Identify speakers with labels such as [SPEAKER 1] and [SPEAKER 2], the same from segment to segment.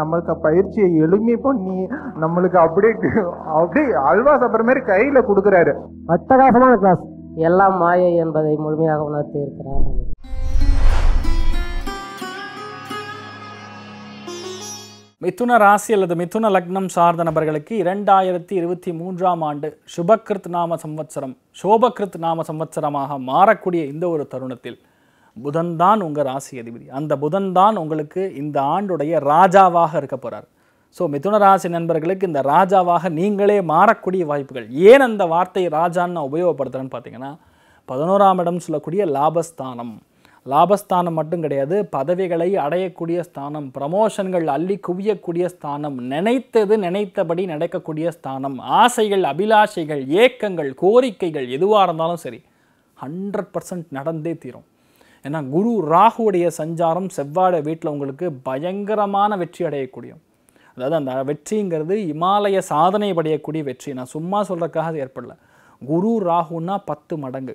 [SPEAKER 1] நம்மளுக்கு பயிற்சியை எளிமை பண்ணி நம்மளுக்கு அப்படியே அப்படியே அல்வா சாப்பிட்ற மாதிரி கையில் கொடுக்குறாரு அட்டகாசமான கிளாஸ் எல்லாம் மாயை என்பதை முழுமையாக உணர்த்தி இருக்கிறார் மிதுன ராசி அல்லது மிதுன லக்னம் சார்ந்த நபர்களுக்கு இரண்டாயிரத்தி இருபத்தி மூன்றாம் ஆண்டு சுபகிருத் நாம சம்வத்சரம் சோபகிருத் நாம சம்வத்சரமாக மாறக்கூடிய இந்த ஒரு தருணத்தில் புதன் தான் உங்கள் ராசி அதிபதி அந்த புதன் தான் உங்களுக்கு இந்த ஆண்டுடைய ராஜாவாக இருக்க போகிறார் ஸோ மிதுன ராசி நண்பர்களுக்கு இந்த ராஜாவாக நீங்களே மாறக்கூடிய வாய்ப்புகள் ஏன் அந்த வார்த்தை ராஜான்னு நான் உபயோகப்படுத்துகிறேன்னு பார்த்தீங்கன்னா பதினோராம் இடம் சொல்லக்கூடிய லாபஸ்தானம் லாபஸ்தானம் மட்டும் கிடையாது பதவிகளை அடையக்கூடிய ஸ்தானம் ப்ரமோஷன்கள் அள்ளி குவியக்கூடிய ஸ்தானம் நினைத்தது நினைத்தபடி நடக்கக்கூடிய ஸ்தானம் ஆசைகள் அபிலாஷைகள் ஏக்கங்கள் கோரிக்கைகள் எதுவாக இருந்தாலும் சரி ஹண்ட்ரட் பர்சன்ட் நடந்தே தீரும் ஏன்னா குரு ராகுவுடைய சஞ்சாரம் செவ்வாடை வீட்டில் உங்களுக்கு பயங்கரமான வெற்றி அடையக்கூடியும் அதாவது அந்த வெற்றிங்கிறது இமாலய சாதனை படையக்கூடிய வெற்றி நான் சும்மா அது ஏற்படல குரு ராகுன்னா பத்து மடங்கு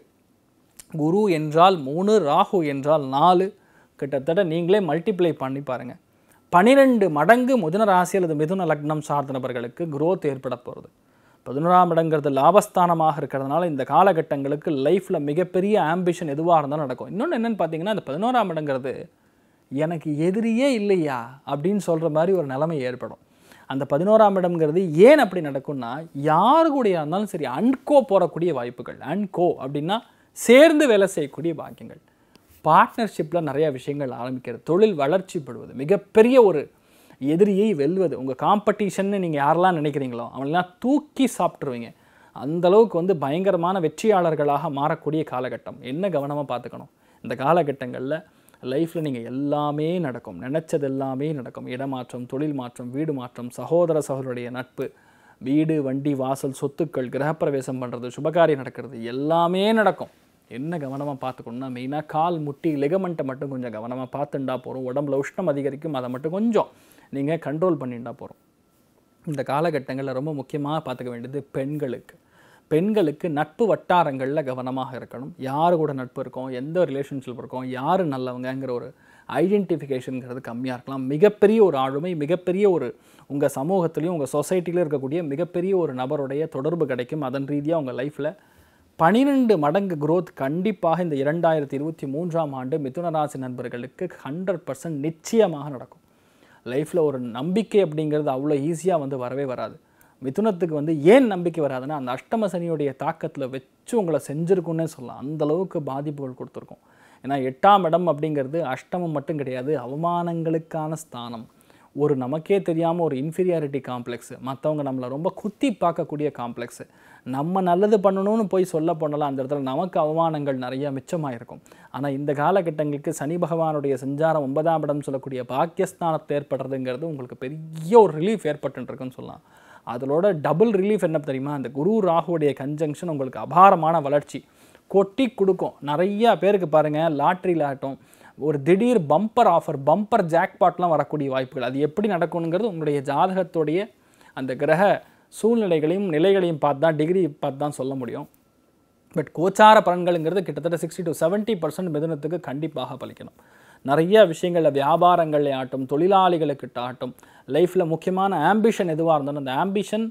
[SPEAKER 1] குரு என்றால் மூணு ராகு என்றால் நாலு கிட்டத்தட்ட நீங்களே மல்டிப்ளை பண்ணி பாருங்கள் பனிரெண்டு மடங்கு முதன ராசி அல்லது மிதுன லக்னம் சார்ந்த நபர்களுக்கு குரோத் ஏற்பட போகிறது பதினோராம் இடங்கிறது லாபஸ்தானமாக இருக்கிறதுனால இந்த காலகட்டங்களுக்கு லைஃப்பில் மிகப்பெரிய ஆம்பிஷன் எதுவாக இருந்தாலும் நடக்கும் இன்னொன்று என்னென்னு பார்த்தீங்கன்னா இந்த பதினோராம் இடங்கிறது எனக்கு எதிரியே இல்லையா அப்படின்னு சொல்கிற மாதிரி ஒரு நிலைமை ஏற்படும் அந்த பதினோராம் இடம்ங்கிறது ஏன் அப்படி நடக்கும்னா யாரு கூட இருந்தாலும் சரி அன்கோ போகக்கூடிய வாய்ப்புகள் அன்கோ அப்படின்னா சேர்ந்து வேலை செய்யக்கூடிய பாக்கியங்கள் பார்ட்னர்ஷிப்பில் நிறையா விஷயங்கள் ஆரம்பிக்கிறது தொழில் வளர்ச்சி மிகப்பெரிய ஒரு எதிரியை வெல்வது உங்கள் காம்படிஷன்னு நீங்கள் யாரெல்லாம் நினைக்கிறீங்களோ அவங்களெலாம் தூக்கி சாப்பிட்ருவீங்க அந்தளவுக்கு வந்து பயங்கரமான வெற்றியாளர்களாக மாறக்கூடிய காலகட்டம் என்ன கவனமாக பார்த்துக்கணும் இந்த காலகட்டங்களில் லைஃப்பில் நீங்கள் எல்லாமே நடக்கும் நினச்சது எல்லாமே நடக்கும் இடமாற்றம் தொழில் மாற்றம் வீடு மாற்றம் சகோதர சகோதரருடைய நட்பு வீடு வண்டி வாசல் சொத்துக்கள் கிரகப்பிரவேசம் பண்ணுறது சுபகாரியம் நடக்கிறது எல்லாமே நடக்கும் என்ன கவனமாக பார்த்துக்கணும்னா மெயினாக கால் முட்டி லெகமெண்ட்டை மட்டும் கொஞ்சம் கவனமாக பார்த்துண்டா போகிறோம் உடம்புல உஷ்ணம் அதிகரிக்கும் அதை மட்டும் கொஞ்சம் நீங்கள் கண்ட்ரோல் தான் போகிறோம் இந்த காலகட்டங்களில் ரொம்ப முக்கியமாக பார்த்துக்க வேண்டியது பெண்களுக்கு பெண்களுக்கு நட்பு வட்டாரங்களில் கவனமாக இருக்கணும் யார் கூட நட்பு இருக்கோம் எந்த ரிலேஷன்ஷிப் இருக்கோம் யார் நல்லவங்கங்கிற ஒரு ஐடென்டிஃபிகேஷனுங்கிறது கம்மியாக இருக்கலாம் மிகப்பெரிய ஒரு ஆளுமை மிகப்பெரிய ஒரு உங்கள் சமூகத்துலேயும் உங்கள் சொசைட்டிலையும் இருக்கக்கூடிய மிகப்பெரிய ஒரு நபருடைய தொடர்பு கிடைக்கும் அதன் ரீதியாக உங்கள் லைஃப்பில் பனிரெண்டு மடங்கு குரோத் கண்டிப்பாக இந்த இரண்டாயிரத்தி இருபத்தி மூன்றாம் ஆண்டு மிதுன ராசி நண்பர்களுக்கு ஹண்ட்ரட் பர்சன்ட் நிச்சயமாக நடக்கும் லைஃப்பில் ஒரு நம்பிக்கை அப்படிங்கிறது அவ்வளோ ஈஸியாக வந்து வரவே வராது மிதுனத்துக்கு வந்து ஏன் நம்பிக்கை வராதுன்னா அந்த அஷ்டம சனியுடைய தாக்கத்தில் வச்சு உங்களை செஞ்சுருக்குன்னே சொல்லலாம் அந்தளவுக்கு பாதிப்புகள் கொடுத்துருக்கோம் ஏன்னா எட்டாம் இடம் அப்படிங்கிறது அஷ்டமம் மட்டும் கிடையாது அவமானங்களுக்கான ஸ்தானம் ஒரு நமக்கே தெரியாமல் ஒரு இன்ஃபீரியாரிட்டி காம்ப்ளெக்ஸு மற்றவங்க நம்மளை ரொம்ப குத்தி பார்க்கக்கூடிய காம்ப்ளெக்ஸு நம்ம நல்லது பண்ணணும்னு போய் சொல்ல போனலாம் அந்த இடத்துல நமக்கு அவமானங்கள் நிறையா மிச்சமாக இருக்கும் ஆனால் இந்த காலகட்டங்களுக்கு சனி பகவானுடைய சஞ்சாரம் ஒன்பதாம் இடம் சொல்லக்கூடிய பாக்கியஸ்தானத்தை ஏற்படுறதுங்கிறது உங்களுக்கு பெரிய ஒரு ரிலீஃப் ஏற்பட்டுருக்குன்னு சொல்லலாம் அதோட டபுள் ரிலீஃப் என்ன தெரியுமா அந்த குரு ராகுடைய கன்ஜங்ஷன் உங்களுக்கு அபாரமான வளர்ச்சி கொட்டி கொடுக்கும் நிறையா பேருக்கு பாருங்கள் லாட்ரியில் ஆகட்டும் ஒரு திடீர் பம்பர் ஆஃபர் பம்பர் ஜாக்பாட்லாம் வரக்கூடிய வாய்ப்புகள் அது எப்படி நடக்கணுங்கிறது உங்களுடைய ஜாதகத்துடைய அந்த கிரக சூழ்நிலைகளையும் நிலைகளையும் பார்த்து தான் டிகிரி பார்த்து தான் சொல்ல முடியும் பட் கோச்சார பலன்கள்ங்கிறது கிட்டத்தட்ட சிக்ஸ்டி டு செவன்ட்டி பர்சன்ட் மிதனத்துக்கு கண்டிப்பாக பலிக்கணும் நிறைய விஷயங்களில் வியாபாரங்களை ஆட்டும் தொழிலாளிகளுக்கிட்ட ஆட்டும் லைஃப்பில் முக்கியமான ஆம்பிஷன் எதுவாக இருந்தாலும் அந்த ஆம்பிஷன்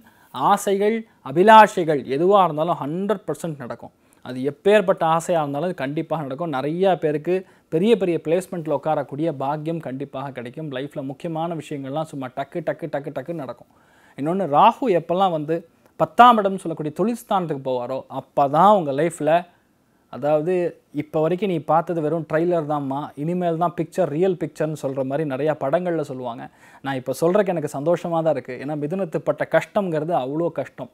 [SPEAKER 1] ஆசைகள் அபிலாஷைகள் எதுவாக இருந்தாலும் ஹண்ட்ரட் பர்சன்ட் நடக்கும் அது எப்பேற்பட்ட ஆசையாக இருந்தாலும் அது கண்டிப்பாக நடக்கும் நிறையா பேருக்கு பெரிய பெரிய பிளேஸ்மெண்ட்டில் உட்காரக்கூடிய பாக்கியம் கண்டிப்பாக கிடைக்கும் லைஃப்பில் முக்கியமான விஷயங்கள்லாம் சும்மா டக்கு டக்கு டக்கு டக்குன்னு நடக்கும் இன்னொன்று ராகு எப்போல்லாம் வந்து பத்தாம் இடம்னு சொல்லக்கூடிய தொழில்ஸ்தானத்துக்கு போவாரோ அப்போ தான் உங்கள் லைஃப்பில் அதாவது இப்போ வரைக்கும் நீ பார்த்தது வெறும் ட்ரைலர் தான்மா இனிமேல் தான் பிக்சர் ரியல் பிக்சர்னு சொல்கிற மாதிரி நிறையா படங்களில் சொல்லுவாங்க நான் இப்போ சொல்கிறக்கு எனக்கு சந்தோஷமாக தான் இருக்குது ஏன்னா மிதுனத்துப்பட்ட கஷ்டங்கிறது அவ்வளோ கஷ்டம்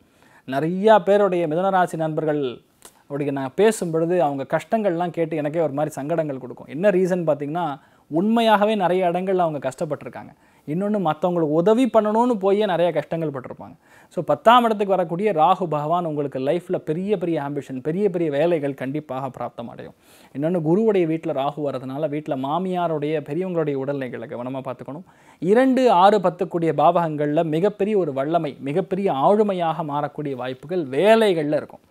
[SPEAKER 1] நிறையா பேருடைய மிதனராசி நண்பர்கள் அவருக்கு நான் பேசும் பொழுது அவங்க கஷ்டங்கள்லாம் கேட்டு எனக்கே ஒரு மாதிரி சங்கடங்கள் கொடுக்கும் என்ன ரீசன் பார்த்திங்கன்னா உண்மையாகவே நிறைய இடங்களில் அவங்க கஷ்டப்பட்டிருக்காங்க இன்னொன்று மற்றவங்களுக்கு உதவி பண்ணணும்னு போய் நிறைய கஷ்டங்கள் பட்டிருப்பாங்க ஸோ பத்தாம் இடத்துக்கு வரக்கூடிய ராகு பகவான் உங்களுக்கு லைஃப்பில் பெரிய பெரிய ஆம்பிஷன் பெரிய பெரிய வேலைகள் கண்டிப்பாக பிராப்தம் அடையும் இன்னொன்று குருவுடைய வீட்டில் ராகு வரதுனால வீட்டில் மாமியாருடைய பெரியவங்களுடைய உடல்நிலைகளை கவனமாக பார்த்துக்கணும் இரண்டு ஆறு பத்துக்கூடிய பாவகங்களில் மிகப்பெரிய ஒரு வல்லமை மிகப்பெரிய ஆளுமையாக மாறக்கூடிய வாய்ப்புகள் வேலைகளில் இருக்கும்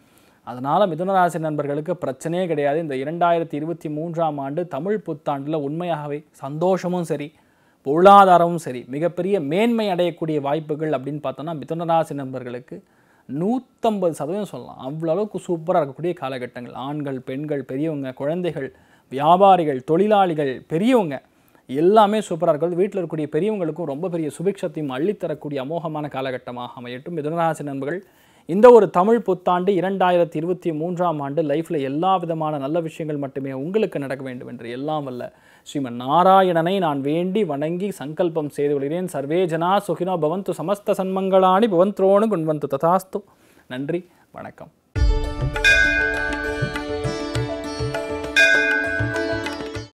[SPEAKER 1] அதனால் மிதுனராசி நண்பர்களுக்கு பிரச்சனையே கிடையாது இந்த இரண்டாயிரத்தி இருபத்தி மூன்றாம் ஆண்டு தமிழ் புத்தாண்டில் உண்மையாகவே சந்தோஷமும் சரி பொருளாதாரமும் சரி மிகப்பெரிய மேன்மை அடையக்கூடிய வாய்ப்புகள் அப்படின்னு பார்த்தோன்னா மிதுனராசி நண்பர்களுக்கு நூற்றம்பது சதவீதம் சொல்லலாம் அவ்வளவுக்கு சூப்பராக இருக்கக்கூடிய காலகட்டங்கள் ஆண்கள் பெண்கள் பெரியவங்க குழந்தைகள் வியாபாரிகள் தொழிலாளிகள் பெரியவங்க எல்லாமே சூப்பராக இருக்கிறது வீட்டில் இருக்கக்கூடிய பெரியவங்களுக்கும் ரொம்ப பெரிய சுபிக்ஷத்தையும் அள்ளித்தரக்கூடிய அமோகமான காலகட்டமாக அமையட்டும் மிதுனராசி நண்பர்கள் இந்த ஒரு தமிழ் புத்தாண்டு இரண்டாயிரத்தி இருபத்தி மூன்றாம் ஆண்டு லைஃப்பில் எல்லா விதமான நல்ல விஷயங்கள் மட்டுமே உங்களுக்கு நடக்க வேண்டும் என்று எல்லாம் அல்ல ஸ்ரீமன் நாராயணனை நான் வேண்டி வணங்கி சங்கல்பம் செய்து கொள்கிறேன் சர்வே ஜனா சுகினோ பவந்து சமஸ்த சன்மங்களாணி பவந்த்ரோனு குண்வந்து ததாஸ்து நன்றி வணக்கம்